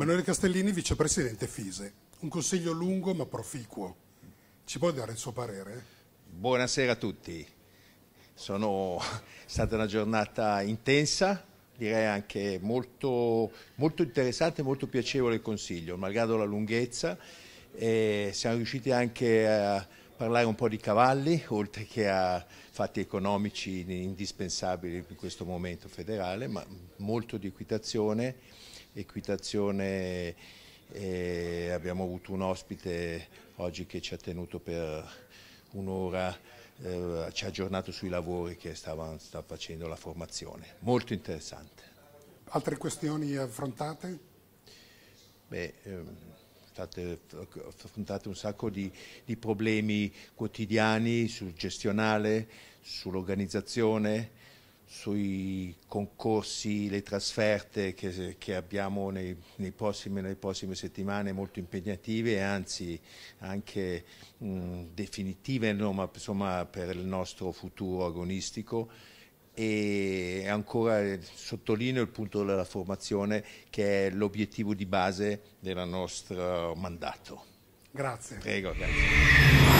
Manuele Castellini, vicepresidente FISE. Un consiglio lungo ma proficuo. Ci può dare il suo parere? Buonasera a tutti. Sono stata una giornata intensa, direi anche molto, molto interessante e molto piacevole il consiglio, malgrado la lunghezza. E siamo riusciti anche a parlare un po' di cavalli, oltre che a fatti economici indispensabili in questo momento federale, ma molto di equitazione equitazione e abbiamo avuto un ospite oggi che ci ha tenuto per un'ora, eh, ci ha aggiornato sui lavori che stava, sta facendo la formazione. Molto interessante. Altre questioni affrontate? Beh, ehm, state affrontate un sacco di, di problemi quotidiani sul gestionale, sull'organizzazione, sui concorsi, le trasferte che, che abbiamo nei, nei prossimi, nelle prossime settimane molto impegnative e anzi anche mh, definitive no, insomma, per il nostro futuro agonistico e ancora eh, sottolineo il punto della formazione che è l'obiettivo di base del nostro mandato. Grazie. Prego, grazie.